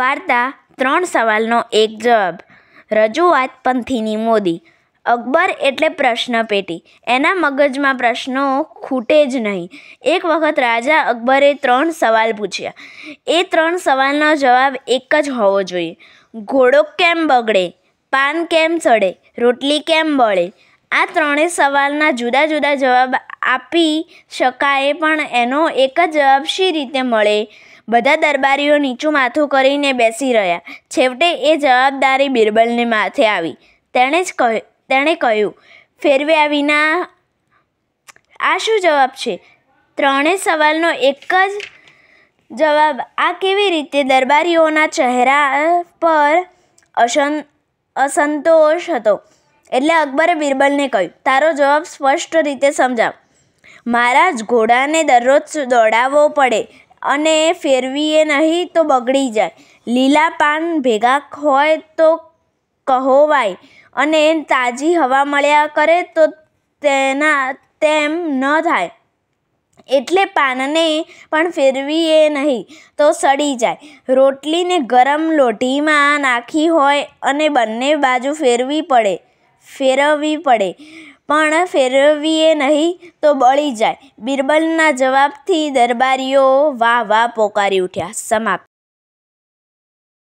વાર્તા ત્રણ સવાલનો એક જવાબ રજૂઆત પંથીની મોદી અકબર એટલે પ્રશ્ન પેટી એના મગજમાં પ્રશ્નો ખૂટે જ નહીં એક વખત રાજા અકબરે ત્રણ સવાલ પૂછ્યા એ ત્રણ સવાલનો જવાબ એક જ હોવો જોઈએ ઘોડો કેમ બગડે પાન કેમ ચડે રોટલી કેમ બળે આ ત્રણેય સવાલના જુદા જુદા જવાબ આપી શકાય પણ એનો એક જ જવાબ શી રીતે મળે બધા દરબારીઓ નીચું માથું કરીને બેસી રહ્યા છેવટે એ જવાબદારી બિરબલને માથે આવી તેણે જ કહ્યું તેણે કહ્યું ફેરવ્યા વિના આ શું જવાબ છે ત્રણેય સવાલનો એક જ જવાબ આ કેવી રીતે દરબારીઓના ચહેરા પર અસં અસંતોષ હતો એટલે અકબરે બિરબલને કહ્યું તારો જવાબ સ્પષ્ટ રીતે સમજાવ મહારાજ ઘોડાને દરરોજ દોડાવવો પડે અને ફેરવીએ નહીં તો બગડી જાય લીલા પાન ભેગા હોય તો કહોવાય અને તાજી હવા મળ્યા કરે તો તેના તેમ ન થાય એટલે પાનને પણ ફેરવીએ નહીં તો સડી જાય રોટલીને ગરમ લોઢીમાં નાખી હોય અને બંને બાજુ ફેરવી પડે ફેરવવી પડે પણ ફેરવીએ નહીં તો બળી જાય બિરબલના જવાબથી દરબારીઓ વાહ વાહ પોકારી ઉઠ્યા સમાપ્ત